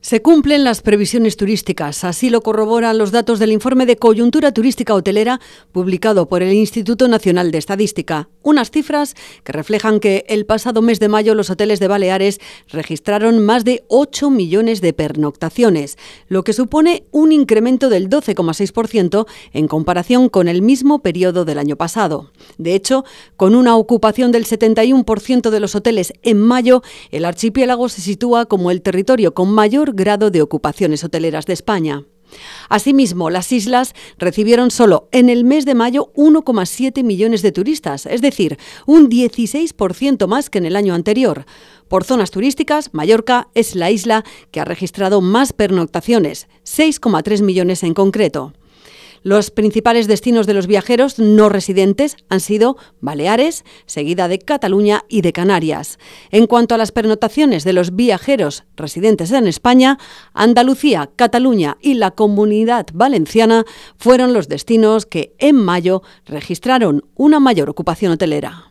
Se cumplen las previsiones turísticas, así lo corroboran los datos del informe de coyuntura turística hotelera publicado por el Instituto Nacional de Estadística, unas cifras que reflejan que el pasado mes de mayo los hoteles de Baleares registraron más de 8 millones de pernoctaciones, lo que supone un incremento del 12,6% en comparación con el mismo periodo del año pasado. De hecho, con una ocupación del 71% de los hoteles en mayo, el archipiélago se sitúa como el territorio con mayor grado de ocupaciones hoteleras de España. Asimismo, las islas recibieron solo en el mes de mayo 1,7 millones de turistas, es decir, un 16% más que en el año anterior. Por zonas turísticas, Mallorca es la isla que ha registrado más pernoctaciones, 6,3 millones en concreto. Los principales destinos de los viajeros no residentes han sido Baleares, seguida de Cataluña y de Canarias. En cuanto a las pernotaciones de los viajeros residentes en España, Andalucía, Cataluña y la Comunidad Valenciana fueron los destinos que en mayo registraron una mayor ocupación hotelera.